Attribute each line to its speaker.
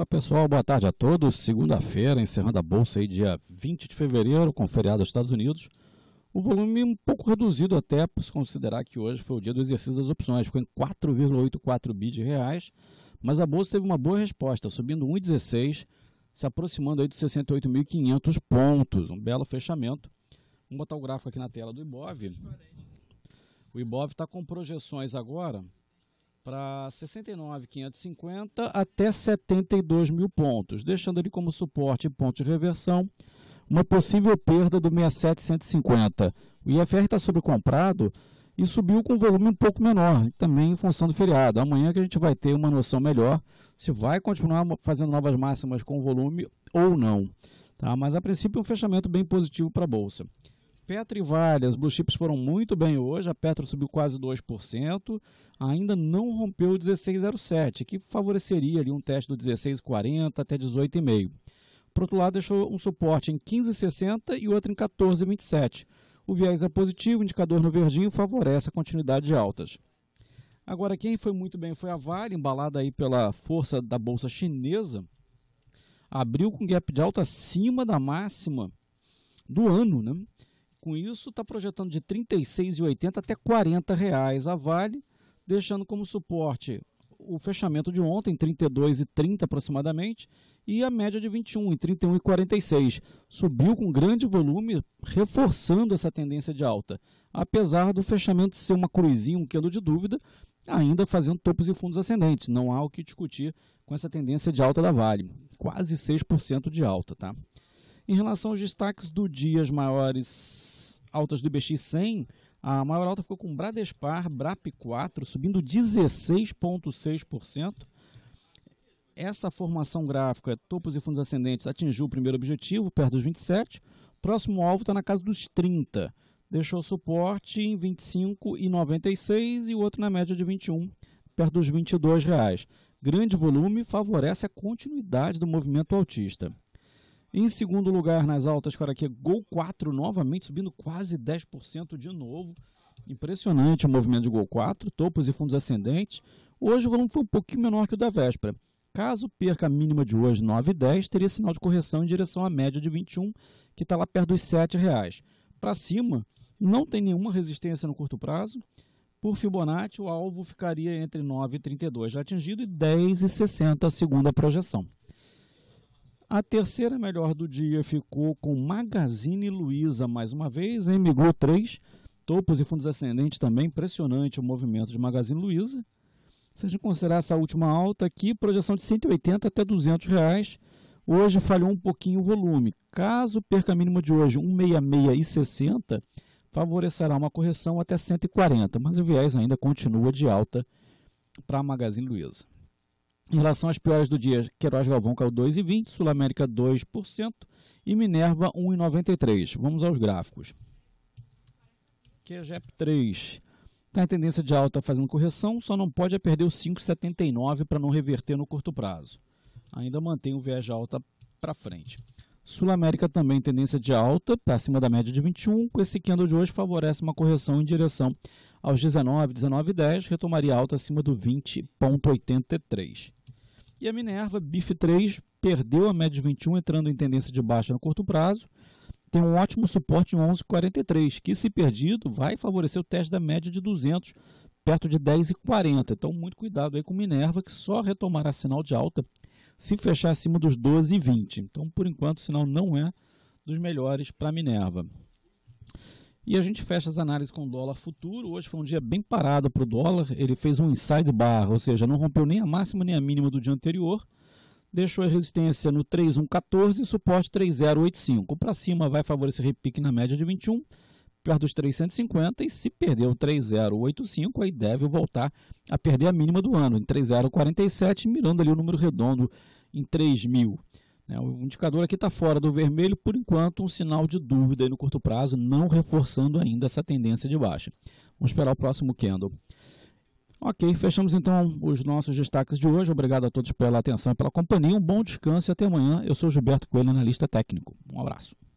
Speaker 1: Olá pessoal, boa tarde a todos. Segunda-feira, encerrando a bolsa aí dia 20 de fevereiro, com feriado dos Estados Unidos. O volume um pouco reduzido até, por se considerar que hoje foi o dia do exercício das opções, ficou em 4,84 bi de reais, mas a bolsa teve uma boa resposta, subindo 1,16, se aproximando aí dos 68.500 pontos, um belo fechamento. Vamos botar o gráfico aqui na tela do Ibov. O Ibov está com projeções agora para 69.550 até 72 mil pontos, deixando ele como suporte e ponto de reversão uma possível perda do 67.150. O IFR está sobrecomprado e subiu com um volume um pouco menor, também em função do feriado. Amanhã que a gente vai ter uma noção melhor se vai continuar fazendo novas máximas com volume ou não. Tá? Mas a princípio é um fechamento bem positivo para a Bolsa. Petro e Vale, as blue chips foram muito bem hoje, a Petro subiu quase 2%, ainda não rompeu o 16,07, que favoreceria ali um teste do 16,40 até 18,5. Por outro lado, deixou um suporte em 15,60 e outro em 14,27. O viés é positivo, o indicador no verdinho favorece a continuidade de altas. Agora, quem foi muito bem foi a Vale, embalada aí pela força da bolsa chinesa, abriu com gap de alta acima da máxima do ano, né? Com isso, está projetando de R$ 36,80 até R$ 40 reais a Vale, deixando como suporte o fechamento de ontem, 32,30 aproximadamente, e a média de 21, em 31,46. Subiu com grande volume, reforçando essa tendência de alta. Apesar do fechamento ser uma cruzinha, um quilo de dúvida, ainda fazendo topos e fundos ascendentes. Não há o que discutir com essa tendência de alta da Vale. Quase 6% de alta, tá? Em relação aos destaques do dia, as maiores altas do IBX 100, a maior alta ficou com Bradespar, BRAP4, subindo 16,6%. Essa formação gráfica, topos e fundos ascendentes, atingiu o primeiro objetivo, perto dos 27. Próximo alvo está na casa dos 30. Deixou suporte em 25,96 e o outro na média de 21, perto dos 22 reais. Grande volume favorece a continuidade do movimento altista. Em segundo lugar, nas altas, é Gol 4 novamente, subindo quase 10% de novo. Impressionante o movimento de Gol 4, topos e fundos ascendentes. Hoje o volume foi um pouquinho menor que o da véspera. Caso perca a mínima de hoje 9,10, teria sinal de correção em direção à média de 21, que está lá perto dos R$ reais. Para cima, não tem nenhuma resistência no curto prazo. Por Fibonacci, o alvo ficaria entre 9,32 já atingido e 10,60 segundo a projeção. A terceira melhor do dia ficou com Magazine Luiza, mais uma vez, em Miglu 3, topos e fundos ascendentes também, impressionante o movimento de Magazine Luiza. Se a gente considerar essa última alta aqui, projeção de 180 até 200 reais, hoje falhou um pouquinho o volume. Caso perca a mínima de hoje 166,60, favorecerá uma correção até 140, mas o viés ainda continua de alta para a Magazine Luiza. Em relação às piores do dia, Queiroz Galvão caiu 2,20%, Sul América 2% e Minerva 1,93%. Vamos aos gráficos. QGEP 3 está em tendência de alta fazendo correção, só não pode é perder o 5,79 para não reverter no curto prazo. Ainda mantém o viés de alta para frente. Sul América também em tendência de alta, está acima da média de 21, com esse candle de hoje favorece uma correção em direção aos 19, 19,10, retomaria alta acima do 20,83. E a Minerva BIF3 perdeu a média de 21, entrando em tendência de baixa no curto prazo. Tem um ótimo suporte em 11,43, que se perdido vai favorecer o teste da média de 200, perto de 10,40. Então, muito cuidado aí com Minerva, que só retomará sinal de alta se fechar acima dos 12,20. Então, por enquanto, o sinal não é dos melhores para Minerva. E a gente fecha as análises com o dólar futuro. Hoje foi um dia bem parado para o dólar. Ele fez um inside bar, ou seja, não rompeu nem a máxima nem a mínima do dia anterior. Deixou a resistência no 3,114 e suporte 3,085. Para cima vai favorecer repique na média de 21, perto dos 350. E se perder o 3,085, aí deve voltar a perder a mínima do ano, em 3,047, mirando ali o número redondo em 3000. mil. Né? O indicador aqui está fora do vermelho, por enquanto, um sinal de dúvida no curto prazo, não reforçando ainda essa tendência de baixa. Vamos esperar o próximo candle. Ok, fechamos então os nossos destaques de hoje. Obrigado a todos pela atenção e pela companhia. Um bom descanso e até amanhã. Eu sou Gilberto Coelho, analista técnico. Um abraço.